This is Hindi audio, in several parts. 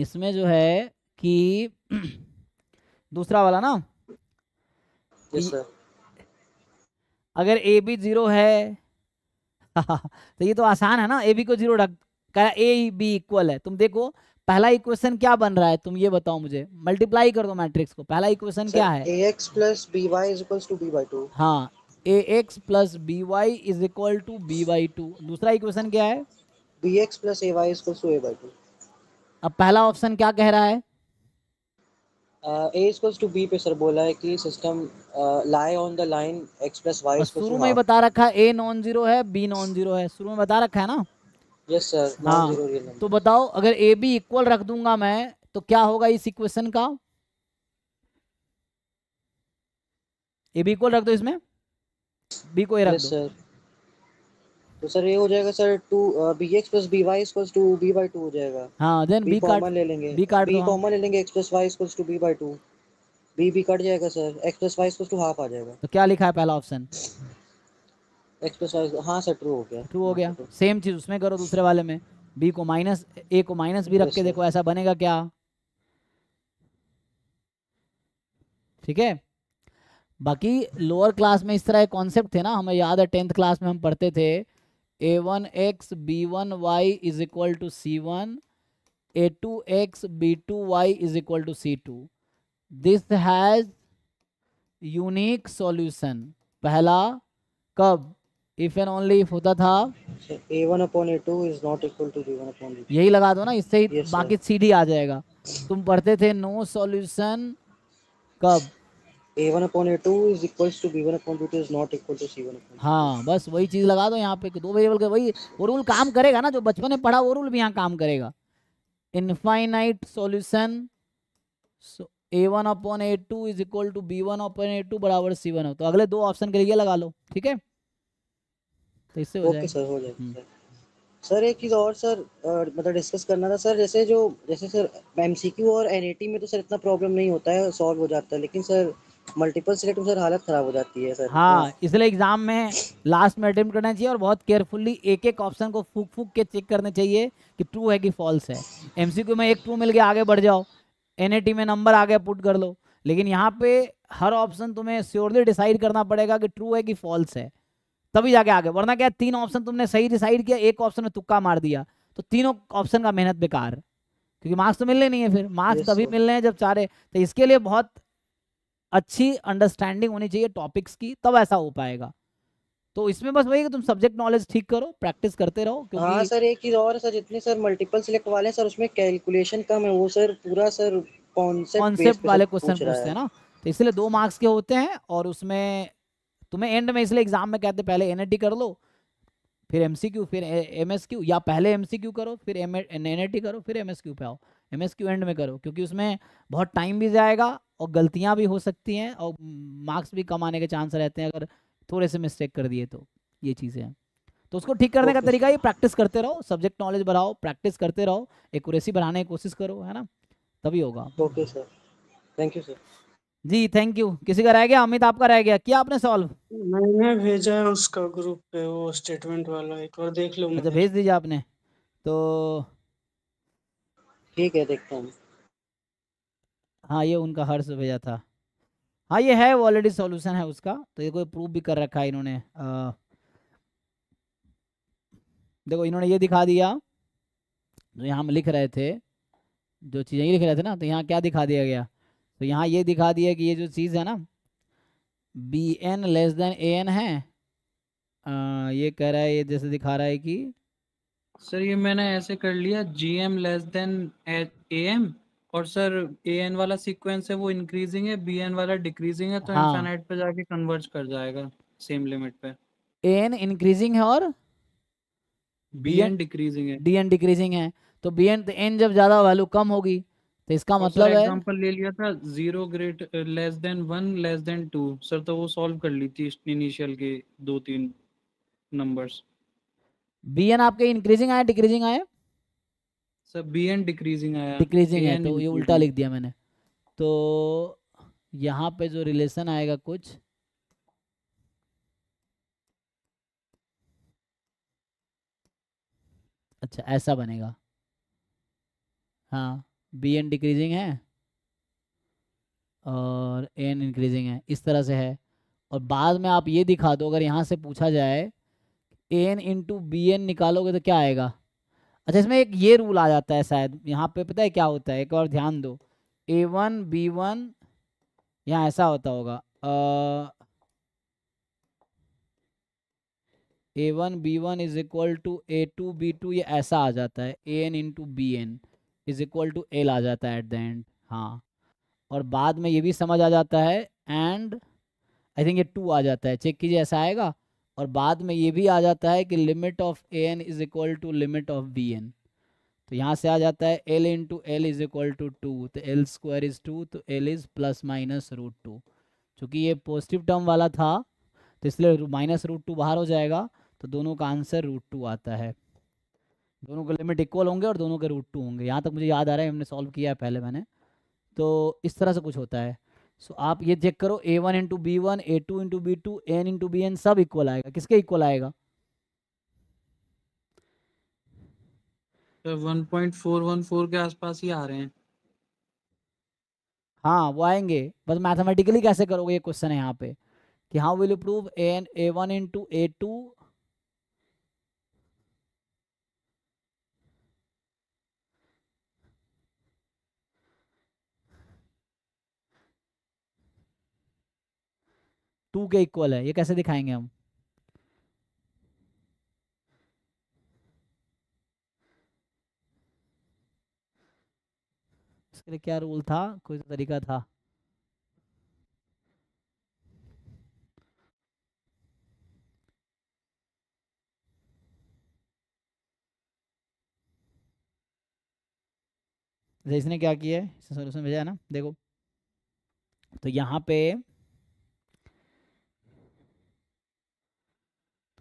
इसमें जो है कि दूसरा वाला ना yes, अगर ए बी जीरो है तो ये तो आसान है ना ए बी को जीरो रख कह ए बी इक्वल है तुम देखो पहला इक्वेशन क्या बन रहा है तुम ये बताओ मुझे मल्टीप्लाई कर दो मैट्रिक्स को पहला इक्वेशन हाँ, क्या है A X plus B Y is equal to B दूसरा इक्वेशन क्या है B X plus A Y is equal to अब पहला ऑप्शन क्या कह रहा है ए इक्वल्स टू बी पे सर बोला है कि system lie on the line X plus Y शुरू में ही बता रखा है ए नॉन जीरो है बी नॉन जीरो है शुरू में बता रखा है ना यस yes, सर हाँ तो बताओ अगर ए बी इक्वल रख दूंगा मैं तो क्या होगा इस इक्वेशन का ए बी इक्वल रख दो इसमें बी को ए रख दो सर तो सर ये हो जाएगा sir two B X plus B Y equals to B by two हो जाएगा हाँ देन बी कॉमन ले लेंगे बी कॉमन बी कॉमन ले लेंगे X plus Y equals to B by two B B cut जाएगा sir X plus Y equals to half आ जाएगा तो क्या लिखा है पहला ऑप्शन एक्स प्लस वाई हाँ सर ट्रू हो गया ट्रू हो गया सेम हाँ, चीज़ उसमें करो दूसरे वाले में बी को माइनस ए को माइनस बी रख के देखो ऐसा बनेगा क्या ठीक है बाकी लोअर क्लास में इस तरह के कॉन्सेप्ट थे ना हमें याद है टेंथ क्लास में हम पढ़ते थे a one x b one y is equal to c one a two x b two y is equal to c two this has unique solution पहला कब इफ एंड ओनली इफ होता था upon a two is not equal to b one upon यही लगा दो ना इससे ही yes, बाकी सीधी आ जाएगा तुम पढ़ते थे नो सॉल्यूशन कब a one upon a two is equals to b one upon b two is not equal हाँ बस वही चीज़ लगा दो यहाँ पे कि दो वेरिएबल का वही वो रूल काम करेगा ना जो बचपन में पढ़ा वो रूल भी यहाँ काम करेगा infinite solution a one upon a two is equal to b one upon a two बराबर सी वन तो अगले दो ऑप्शन के लिए लगा लो ठीक है तो इससे हो जाएगा सर हम्म। एक चीज़ और सर मतलब डिस्कस करना था सर जैसे जो जैसे सर एमसीक्यू और एनएटी में तो सर इतना प्रॉब्लम नहीं होता है सॉल्व हो जाता है लेकिन सर मल्टीपल सिलेक्ट में सर हालत खराब हो जाती है सर हाँ इसलिए एग्जाम में लास्ट में अटेम्प्ट करना चाहिए और बहुत केयरफुली एक एक ऑप्शन को फूक फूक के चेक करने चाहिए कि ट्रू है कि फॉल्स है एम में एक ट्रू मिल के आगे बढ़ जाओ एन में नंबर आगे पुट कर लो लेकिन यहाँ पे हर ऑप्शन तुम्हें श्योरली डिसाइड करना पड़ेगा कि ट्रू है कि फॉल्स है तभी जाके आगे वरना क्या तीन ऑप्शन तुमने सही डिसाइड किया एक ऑप्शन में तुक्का मार दिया तो तीनों ऑप्शन का मेहनत बेकार क्योंकि मार्क्स तो मिलने नहीं है फिर मार्क्स तभी मिलने हैं जब चारे तो इसके लिए बहुत अच्छी अंडरस्टैंडिंग होनी चाहिए टॉपिक्स की तब ऐसा हो पाएगा तो इसमें बस वही कि तुम सब्जेक्ट नॉलेज ठीक करो प्रैक्टिस करते रहो क्योंकि हाँ सर एक चीज और सर जितने सर मल्टीपल सिलेक्ट वाले सर उसमें कैलकुलेशन कम है वो सर पूरा सर कॉन्सेप्ट वाले क्वेश्चन पूछते हैं ना तो इसलिए दो मार्क्स के होते हैं और उसमें तुम्हें एंड में इसलिए एग्जाम में कहते पहले एन कर लो फिर एम फिर एम या पहले एम करो फिर एम एन करो फिर एम पे आओ एम एंड में करो क्योंकि उसमें बहुत टाइम भी जाएगा और गलतियां भी हो सकती हैं और मार्क्स भी कम आने के चांस रहते हैं अगर थोड़े से मिस्टेक कर दिए तो ये चीज़ें हैं तो उसको ठीक करने का तरीका ये प्रैक्टिस करते रहो सब्जेक्ट नॉलेज बढ़ाओ प्रैक्टिस करते रहो एक बढ़ाने की कोशिश करो है ना तभी होगा okay sir thank you sir ji thank you किसी का रह गया अमित आपका रह गया क्या आपने सॉल्व मैंने भेजा है उसका ग्रुप पे वो स्टेटमेंट वाला एक बार देख लो अच्छा भेज दीजिए आपने तो ठीक है देखता हूँ हाँ ये उनका हर्ष भेजा था हाँ ये है ऑलरेडी सॉल्यूशन है उसका तो ये कोई प्रूव भी कर रखा है इन्होंने आ, देखो इन्होंने ये दिखा दिया जो तो यहाँ हम लिख रहे थे जो चीज़ें लिख रहे थे ना तो यहाँ क्या दिखा दिया गया तो यहाँ ये दिखा दिया कि ये जो चीज़ है ना b n less than a n है आ, ये कह रहा है ये जैसे दिखा रहा है कि सर ये मैंने ऐसे कर लिया g m less than a m और सर ए एन वाला सीक्वेंस है वो इंक्रीजिंग है बी एन वाला डिक्रीजिंग है तो हाँ. इंफानाइट पे जाके कन्वर्ज कर जाएगा सेम लिमिट पे ए एन इंक्रीजिंग है और बी एन डिक्रीजिंग है डी एन डिक्रीजिंग है तो बी एन एन जब ज्यादा वैल्यू कम होगी तो इसका मतलब है एग्जांपल ले लिया था zero great less than one less than two sir तो वो सॉल्व कर ली थी इनिशियल के दो तीन नंबर्स बी एन आपके इंक्रीजिंग आए डिक्रीजिंग आए सर बी एन डिक्रीजिंग आया डिक्रीजिंग है तो ये उल्टा लिख दिया मैंने तो यहाँ पे जो रिलेशन आएगा कुछ अच्छा ऐसा बनेगा हाँ बी एन डिक्रीजिंग है और एन इंक्रीजिंग है इस तरह से है और बाद में आप ये दिखा दो अगर यहाँ से पूछा जाए एन इंटू बी एन निकालोगे तो क्या आएगा अच्छा इसमें एक ये रूल आ जाता है शायद यहाँ पे पता है क्या होता है एक और ध्यान दो ए वन बी वन यहाँ ऐसा होता होगा a one b one is equal to a two b two ये ऐसा आ जाता है a n into b n is equal to l आ जाता है एट द एंड हाँ और बाद में ये भी समझ आ जाता है एंड आई थिंक ये टू आ जाता है चेक कीजिए ऐसा आएगा और बाद में ये भी आ जाता है कि limit of a n is equal to limit of b n तो यहाँ से आ जाता है l into l is equal to two तो एल स्क्वायर इज टू तो l is plus minus root two चूँकि ये पॉजिटिव टर्म वाला था तो इसलिए माइनस रूट टू बाहर हो जाएगा तो दोनों का आंसर रूट टू आता है दोनों के लिमिट इक्वल होंगे और दोनों के रूट टू होंगे यहाँ तक मुझे याद आ रहा है हमने सॉल्व किया है पहले मैंने तो इस तरह से कुछ होता है सो so, आप ये चेक करो a one into b one a two into b two n into b n सब इक्वल आएगा किसके इक्वल आएगा के आसपास ही आ रहे हैं हाँ वो आएंगे बस मैथमेटिकली कैसे करोगे ये क्वेश्चन है यहाँ पे कि how will you prove n a one into a two two के इक्वल है ये कैसे दिखाएंगे हम इसके लिए क्या रूल था कोई तो तरीका था इसने क्या किया है सोल्यूशन भेजा है ना देखो तो यहाँ पे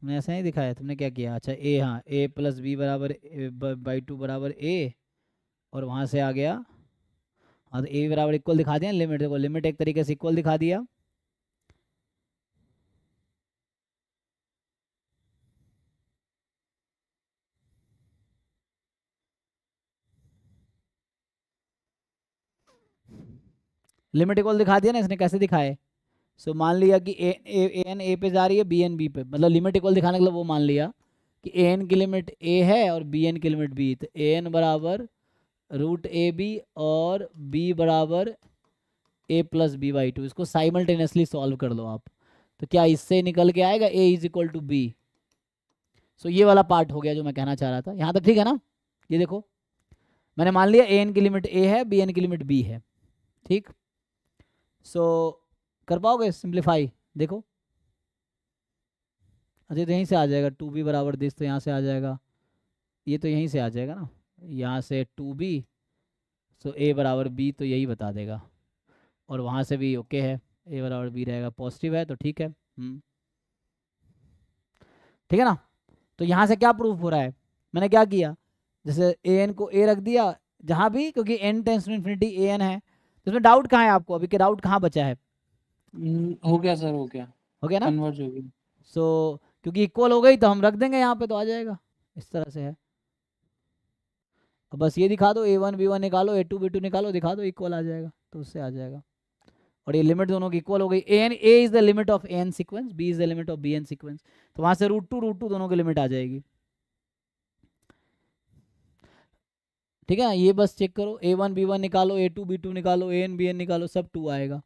तुमने ऐसा नहीं दिखाया तुमने क्या किया अच्छा ए हाँ ए प्लस बी बराबर बाई टू बराबर ए और वहाँ से आ गया हाँ तो ए बराबर इक्वल दिखा दिया लिमिट देखो लिमिट एक तरीके से इक्वल दिखा दिया लिमिट इक्वल दिखा दिया ना इसने कैसे दिखाए सो so, मान लिया कि ए ए एन ए पे जा रही है बी एन बी पे मतलब लिमिट इक्वल दिखाने के लिए वो मान लिया कि ए एन की लिमिट ए है और बी एन की लिमिट बी तो ए एन बराबर रूट ए बी और बी बराबर a plus b by two इसको साइमल्टेनियसली सॉल्व कर लो आप तो क्या इससे निकल के आएगा a is equal to b so ये वाला पार्ट हो गया जो मैं कहना चाह रहा था यहाँ तक ठीक है ना ये देखो मैंने मान लिया ए एन की लिमिट ए है बी एन की लिमिट बी है ठीक सो so, कर पाओगे सिंप्लीफाई देखो अच्छा तो यहीं से आ जाएगा टू बी बराबर दिस तो यहाँ से आ जाएगा ये तो यहीं से आ जाएगा ना यहाँ से टू बी सो ए बराबर बी तो यही बता देगा और वहाँ से भी ओके है ए बराबर बी रहेगा पॉजिटिव है तो ठीक है हम्म। ठीक है ना तो यहाँ से क्या प्रूफ हो रहा है मैंने क्या किया जैसे ए एन को ए रख दिया जहाँ भी क्योंकि n tends to infinity a n है तो इसमें डाउट कहाँ है आपको अभी के डाउट कहाँ बचा है हम्म, हो गया सर हो गया हो गया ना कन्वर्ज हो गया सो so, क्योंकि इक्वल हो गई तो हम रख देंगे यहाँ पे तो आ जाएगा इस तरह से है अब बस ये दिखा दो ए वन बी वन निकालो ए टू बी टू निकालो दिखा दो इक्वल आ जाएगा तो उससे आ जाएगा और ये लिमिट दोनों की इक्वल हो गई a n a is the limit of a n sequence b is the limit of b n sequence तो वहां से रूट टू रूट टू दोनों की लिमिट आ जाएगी ठीक है ये बस चेक करो ए वन बी वन निकालो ए टू बी टू निकालो ए एन बी एन निकालो सब टू आएगा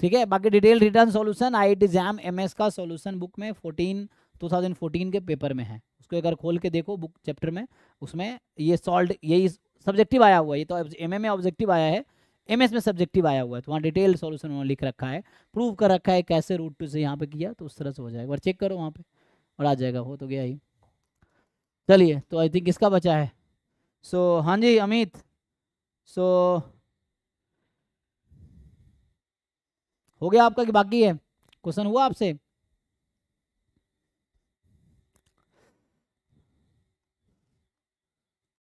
ठीक है बाकी detail written solution I T JAM M का सॉल्यूशन बुक में 14 2014 के पेपर में है उसको एक बार खोल के देखो बुक चैप्टर में उसमें ये सॉल्ट यही सब्जेक्टिव आया हुआ है ये तो एम में ऑब्जेक्टिव आया है एम में सब्जेक्टिव आया हुआ है तो वहाँ डिटेल सोल्यूशन उन्होंने लिख रखा है प्रूव कर रखा है कैसे रूट टू से यहाँ पर किया तो उस तरह से हो जाएगा और चेक करो वहाँ पे और आ जाएगा हो तो गया ही चलिए तो आई थिंक इसका बचा है सो so, हाँ जी अमित सो so, हो गया आपका कि बाकी है क्वेश्चन हुआ आपसे